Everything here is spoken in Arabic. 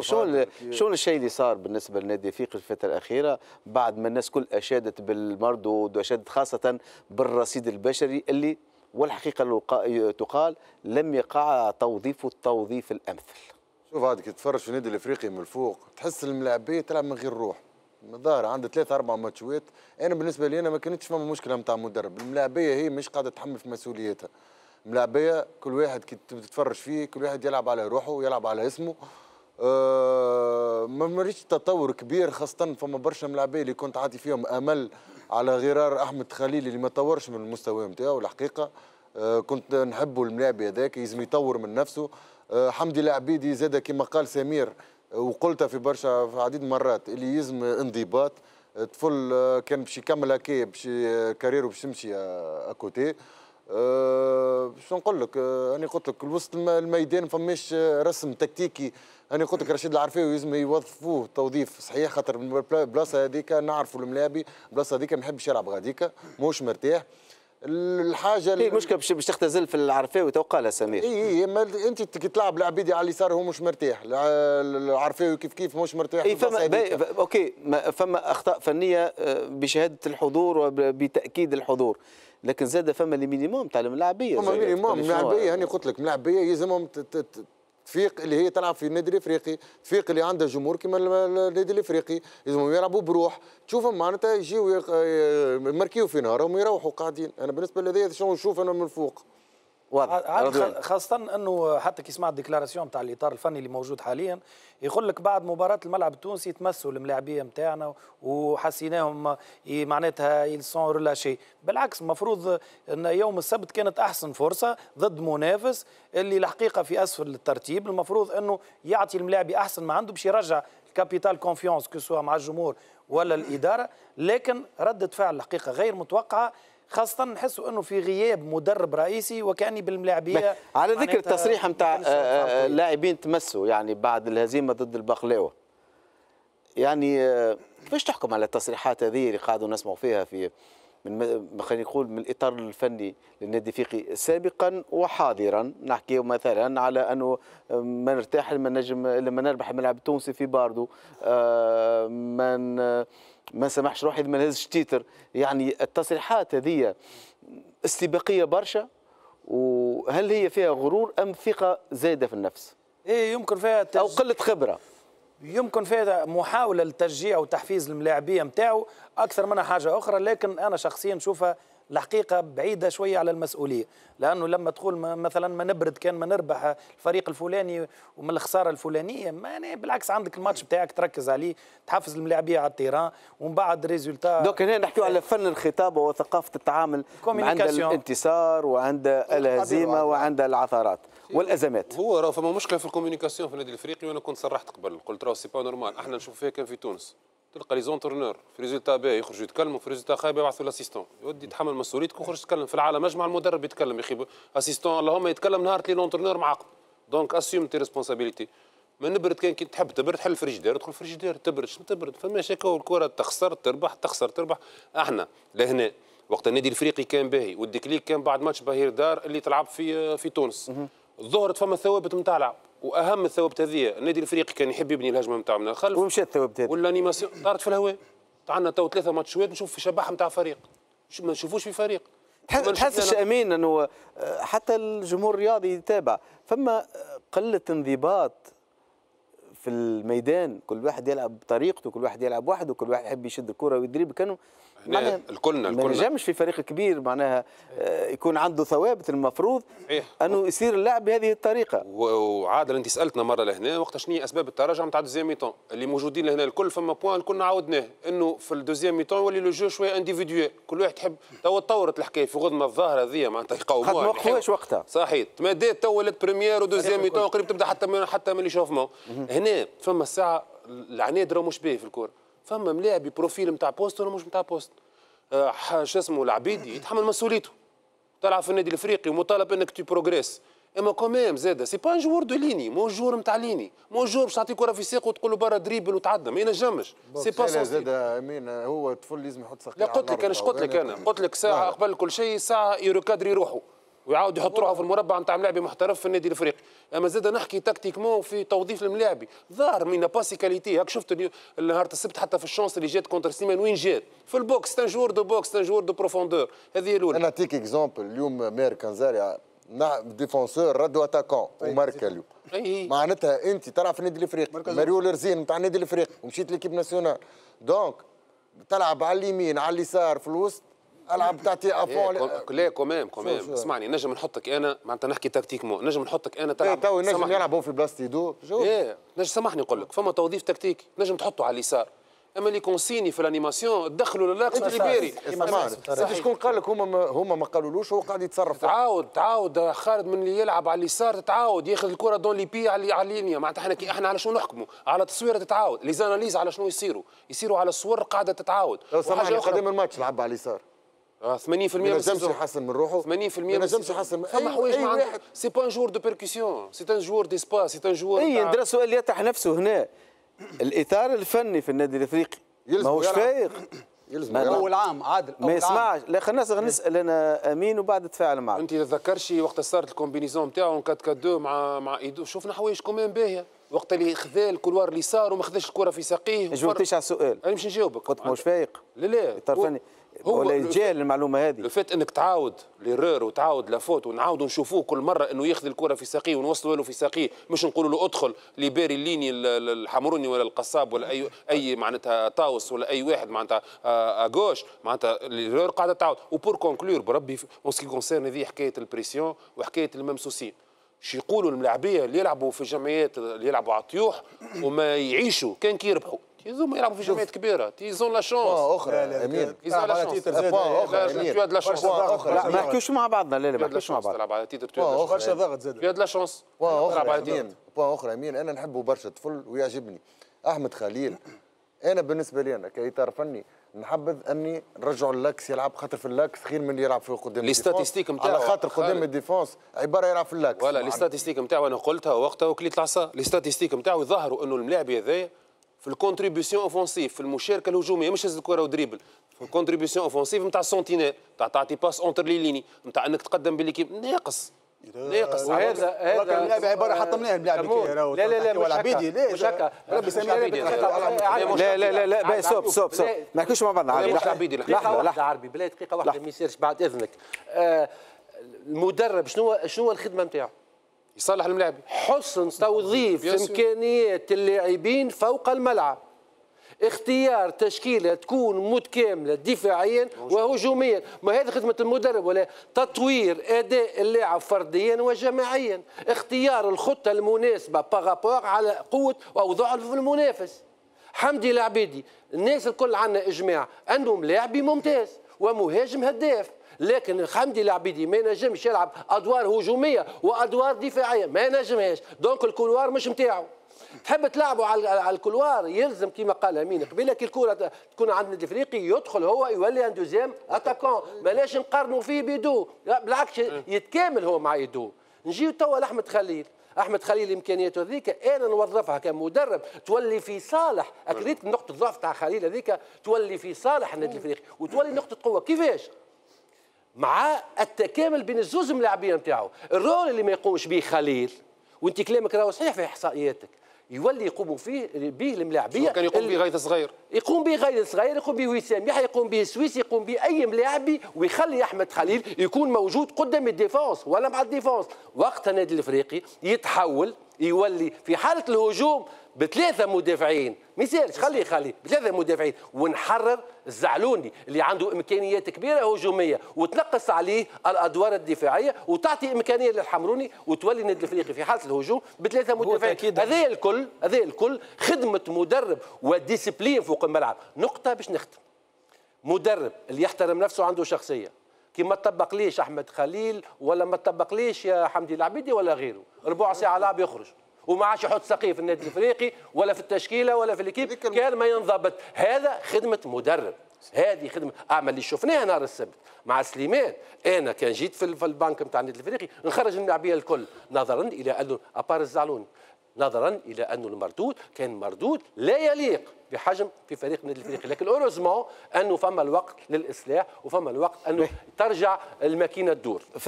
شو شو الشيء اللي صار بالنسبه للنادي في الفتره الاخيره بعد ما الناس كل اشادت بالمردود واشادت خاصه بالرصيد البشري اللي والحقيقه تقال لم يقع توظيفه التوظيف الامثل. شوف هذا كي تتفرج في النادي الافريقي من الفوق تحس الملاعبيه تلعب من غير روح. ظاهر عندها ثلاث أربع ماتشات أنا بالنسبة لي أنا ما كانتش فما مشكلة نتاع مدرب الملاعبية هي مش قاعدة تحمل في مسؤوليتها ملاعبية كل واحد كي تتفرج فيه كل واحد يلعب على روحه ويلعب على اسمه آه، ما مريتش تطور كبير خاصة فما برشا ملاعبين اللي كنت عاطي فيهم أمل على غرار أحمد خليل اللي ما طورش من المستوى نتاعو الحقيقة آه، كنت نحبه الملاعب هذاك يلزم يطور من نفسه آه، حمدي العبيدي زاد كما قال سمير وقلتها في برشا في عديد مرات اللي يلزم انضباط طفل كان باش يكمل هكا باش كاريرو باش يمشي اكوتي أه شنو نقول لك أه انا قلت لك الوسط الميدان فماش أه، رسم تكتيكي انا قلت لك رشيد العرفاوي لازم يوظفوه توظيف صحيح خاطر البلاصه هذيك نعرفوا الملاعبي البلاصه هذيك ما يحبش يلعب غاديكا موش مرتاح الحاجه إيه، اللي مشكله باش تختزل في العرفاوي تو قالها سمير اي اي إيه، انت كي تلعب العبيدي على اليسار هو مش مرتاح العرفاوي كيف كيف مش مرتاح اي فما اوكي فما اخطاء فنيه أه، بشهاده الحضور وبتاكيد الحضور لكن زاد فما لي مينيموم تاع الملاعبيه فما مينيموم ملاعبيه هاني يعني قلت لك ملاعبيه يلزمهم تفيق اللي هي تلعب في النادي الافريقي تفيق اللي عندها جمهور كما النادي الافريقي يلزمهم يلعبوا بروح تشوفهم معناتها يجيو يمركيو في نهارهم ويروحوا قاعدين انا بالنسبه لذي شنو نشوف انا من فوق واضح خاصة انه حتى كي سمعت ديكلاراسيون نتاع الاطار الفني اللي موجود حاليا يقول لك بعد مباراة الملعب التونسي تمسوا الملاعبية نتاعنا وحسيناهم معناتها يلسون ريلاشي بالعكس المفروض ان يوم السبت كانت احسن فرصة ضد منافس اللي الحقيقة في اسفل الترتيب المفروض انه يعطي الملاعبي احسن ما عنده باش يرجع كابيتال كونفيونس كسوا مع الجمهور ولا الاداره لكن رده فعل الحقيقه غير متوقعه خاصة نحسوا أنه في غياب مدرب رئيسي وكأني بالملاعبية على ذكر التصريح نتاع اللاعبين آه، آه، تمسوا يعني بعد الهزيمة ضد البقلاوة يعني كيفاش آه، تحكم على التصريحات هذه اللي قاعدوا نسمعوا فيها في من خلينا نقول من الاطار الفني للنادي الافريقي سابقا وحاضرا نحكي مثلا على انه ما نرتاح لما نجم لما نربح الملعب التونسي في باردو آه، ما من ما نسامحش روحي ما نهزش تيتر يعني التصريحات هذه استباقيه برشا وهل هي فيها غرور ام ثقه زايده في النفس؟ ايه يمكن فيها او قله خبره يمكن فيها محاوله لتشجيع وتحفيز الملاعبيه نتاعو اكثر منها حاجه اخرى لكن انا شخصيا نشوفها الحقيقه بعيده شويه على المسؤوليه لانه لما تقول مثلا ما نبرد كان ما نربح الفريق الفلاني ومن الخساره الفلانيه ما يعني بالعكس عندك الماتش بتاعك تركز عليه تحفز الملاعبيه على التيران ومن بعد ريزولتا دوك هنا نحكيو على فن الخطابه وثقافه التعامل عند الانتصار وعند الهزيمه وعند العثرات والازمات هو راه فما مشكله في الكوميونيكاسيون في النادي الافريقي وانا كنت صرحت قبل قلت راه سي با نورمال احنا نشوف فيها كان في تونس تلقى لي زونترنور في ريزولتا باهي يخرجوا يتكلموا في ريزولتا خايب يبعثوا الاسيستون يودي يتحمل مسؤوليتك ويخرج يتكلم في العالم مجمع المدرب يتكلم يا اخي اسيستون اللهم يتكلم نهار اللي لونترنور معاقب دونك اسيوم تي ريسبونسابيلتي ما نبرد كان كي تحب تبرد حل الفريجيدير ادخل الفريجيدير تبرد شنو تبرد فماش هكا الكره تخسر تربح تخسر تربح احنا لهنا وقت النادي الافريقي كان باهي والديكليك كان بعد ماتش باهير دار اللي تلعب في في تونس ظهرت فما ثوابت نتاع لعب واهم الثوابت هذه النادي الافريقي كان يحب يبني الهجمه نتاع من الخلف ومشى الثوابت ولا والانيماسيون طارت في الهواء عندنا تو ثلاثه ماتشات نشوف في شبح نتاع فريق ما نشوفوش في فريق تحس تحسش امين انه آه، حتى الجمهور الرياضي يتابع فما قله انضباط في الميدان كل واحد يلعب بطريقته كل واحد يلعب وحده كل واحد يحب يشد الكره ويدريب كانوا الكلنا الكلنا ما نجمش في فريق كبير معناها آه، يكون عنده ثوابت المفروض إيه. انه يصير اللعب بهذه الطريقه وعادل انت سالتنا مره لهنا وقت شنو هي اسباب التراجع نتاع الدوزيام ميتون اللي موجودين لهنا الكل فما بوان كنا عاودناه انه في الدوزيام ميتون ولي لو جو شويه انديفيديوال كل واحد يحب تو تطورت الحكايه في غضمه الظاهره هذيا معناتها يقاوموها ما يعني وقتها صحيح تماديت تو ولات بريمير ودوزيام ميتون قريب تبدا حتى من حتى من شوفمون هنا فما ساعه العناد راه مش باهي في الكوره فما ملاعب بروفيل نتاع بوست ولا مش نتاع بوست آه شو اسمه العبيدي يتحمل مسؤوليته تلعب في النادي الافريقي ومطالب انك تي بروغريس اما كوميم زاده سي با جور دو ليني مو جور نتاع ليني مو جور باش تعطي كره في ساق وتقول له برا دريبل وتعدى ما ينجمش سي با سون زاد امين هو الطفل لازم يحط سقيه لا قلت لك انا قلت لك انا قلت لك ساعه آه. قبل كل شيء ساعه يروكادري روحه ويعاود يحط روحه في المربع نتاع ملاعبي محترف في النادي الافريقي اما زاد نحكي تكتيكمون في توظيف الملاعبي ظهر من باسي كاليتي هاك شفت نهار السبت حتى في الشانس اللي جات كونتر سيمان وين جات في البوكس تان جور دو بوكس تان جور دو بروفوندور هذه الاولى انا تيك اكزومبل اليوم مير كنزاري ديفونسور رد اتاكون وماركا اليوم معناتها انت تلعب في النادي الافريقي ماريو لرزين نتاع النادي الافريقي ومشيت ليكيب ناسيونال دونك تلعب على اليمين على اليسار في الوسط العب تعطي افون لا كوميم كوميم اسمعني نجم نحطك انا معناتها نحكي تكتيك مو نجم نحطك انا تلعب إيه، تو نجم يلعب هو في بلاصتي دو إيه، نجم سامحني نقول لك فما توظيف تكتيكي نجم تحطه على اليسار اما اللي كونسيني في الانيماسيون دخلوا الليبيري ليبيري شكون قال لك هما هما ما قالولوش هو قاعد يتصرف تعاود تعاود خالد من اللي يلعب على اليسار تتعاود ياخذ الكره دون لي بي على اللينيا معناتها احنا احنا على شنو نحكموا على تصويره تتعاود ليزاناليز على شنو يصيروا يصيروا على الصور قاعده تتعاود حاجه قدام الماتش لعب على اليسار 80% آه، ما لازمش يحسن من روحه 80% ما لازمش يحسن فما أيوة، حوايج ما عنده سي با ان جور دو بيركسيون سي ان جور ديسباس سي ان جور اي ندرى سؤال يطرح نفسه هنا الاطار الفني في النادي الافريقي ماهوش فايق يلزم اول عام عادل ما يسمعش لا خلينا نسال انا إيه. امين وبعد تفاعل معك انت تتذكرش وقت صارت الكومبينيزون نتاعو 4 4 2 مع مع ايدو شفنا حوايج كمان باهيه وقت اللي خذا الكولوار اللي صار وما خذاش الكره في ساقيه ما جاوبتيش على السؤال انا مش نجاوبك قلت ماهوش فايق لا لا اطار فني ولا يتجاهل المعلومه هذه لو فات انك تعاود ليرور وتعاود لافوت ونعاودوا نشوفوه كل مره انه ياخذ الكره في ساقيه ونوصلوا له في ساقيه مش نقولوا له ادخل ليبيري الليني الحمروني ولا القصاب ولا اي اي معناتها طاوس ولا اي واحد معناتها اغوش آه، آه، معناتها ليرور قاعده تعاود وبور كونكلور بربي اون سكي كونسيرن هذه حكايه البريسيون وحكايه الممسوسين شو يقولوا الملاعبيه اللي يلعبوا في الجمعيات اللي يلعبوا على الطيوح وما يعيشوا كان كيربحوا يزوم يلعبوا في جمعيات كبيره ils ont la chance اخرى امير ils ont la chance اخرى امير eh, tu as de la اخرى ما نحكيوش مع بعضنا لا لا ما نحكيوش مع بعض تلعب على تيتر tu برشا ضغط زاد tu لا شونس la chance تلعب على تيتر اخرى امير انا نحبه برشا طفل ويعجبني احمد خليل انا بالنسبه لي انا كاطار فني نحبذ اني نرجع اللاكس يلعب خاطر في اللاكس خير من اللي يلعب في قدام لي ستاتيستيك نتاعو على خاطر قدام الديفونس عباره يلعب في اللاكس ولا لي ستاتيستيك نتاعو انا قلتها وقتها وكليت العصا لي ستاتيستيك نتاعو يظهروا انه الملاعب هذايا في الكونتريبيسيون اوفونسيف في المشاركه الهجوميه مش هز الكره ودريبل في الكونتريبيسيون اوفونسيف نتاع السونتينيل نتاع تعطي باس اونتر لي ليني نتاع انك تقدم بالليكيب ناقص ناقص هذا هذا اللاعب عباره حطمناه اللاعب لا لا لا مش هكا مش هكا ربي سامي لا لا لا لا سوب سوب سوب ما نحكيوش مع بعضنا عربي لحظه لحظه عربي بلا دقيقه واحده ما يصيرش بعد اذنك المدرب شنو شنو الخدمه نتاعو يصلح الملاعب حسن توظيف امكانيات اللاعبين فوق الملعب اختيار تشكيله تكون متكامله دفاعيا وهجوميا ما هذه خدمه المدرب ولا تطوير اداء اللاعب فرديا وجماعيا اختيار الخطه المناسبه باغابور على قوه او ضعف المنافس حمدي العبيدي الناس الكل عندنا اجماع عندهم لاعب ممتاز ومهاجم هداف لكن حمدي العبيدي ما ينجمش يلعب ادوار هجوميه وادوار دفاعيه ما ينجمهاش دونك الكولوار مش نتاعو تحب تلعبوا على الكولوار يلزم كما قال امين قبيله كي الكره تكون عند الافريقي يدخل هو يولي ان دوزيام اتاكون بلاش نقارنوا فيه بيدو بالعكس يتكامل هو مع يدو نجي توا لاحمد خليل احمد خليل امكانياته هذيك انا نوظفها كمدرب تولي في صالح اكريت نقطه ضعف تاع خليل هذيك تولي في صالح النادي الافريقي وتولي نقطه قوه كيفاش مع التكامل بين الزوز ملاعبيه نتاعو الرول اللي ما يقومش به خليل وانت كلامك راهو صحيح في احصائياتك يولي يقوموا فيه به الملاعبيه كان يقوم به غيث صغير يقوم به غيث صغير يقوم به وسام يحيى يقوم به السويسي يقوم به اي ملاعبي ويخلي احمد خليل يكون موجود قدام الديفونس ولا مع الديفونس وقت النادي الافريقي يتحول يولي في حاله الهجوم بثلاثه مدافعين ما يسالش خليه خليه بثلاثه مدافعين ونحرر الزعلوني اللي عنده امكانيات كبيره هجوميه وتنقص عليه الادوار الدفاعيه وتعطي امكانيه للحمروني وتولي النادي الافريقي في حاله الهجوم بثلاثه مدافعين هذا الكل هذا الكل خدمه مدرب وديسيبلين فوق الملعب نقطه باش نختم مدرب اللي يحترم نفسه عنده شخصيه كي ما ليش احمد خليل ولا ما تطبق ليش يا حمدي العبيدي ولا غيره ربع ساعه لعب يخرج وما عادش يحط ساقيه في النادي الافريقي ولا في التشكيله ولا في الاكيب كان ما ينضبط هذا خدمه مدرب هذه خدمه اعمل اللي شفناها نهار السبت مع سليمان انا كان جيت في البنك نتاع النادي الافريقي نخرج اللاعبيه الكل نظرا الى انه ابار الزعلون نظرا الى انه المردود كان مردود لا يليق بحجم في فريق النادي الافريقي لكن اوروزمون انه فما الوقت للاصلاح وفما الوقت انه ترجع الماكينه تدور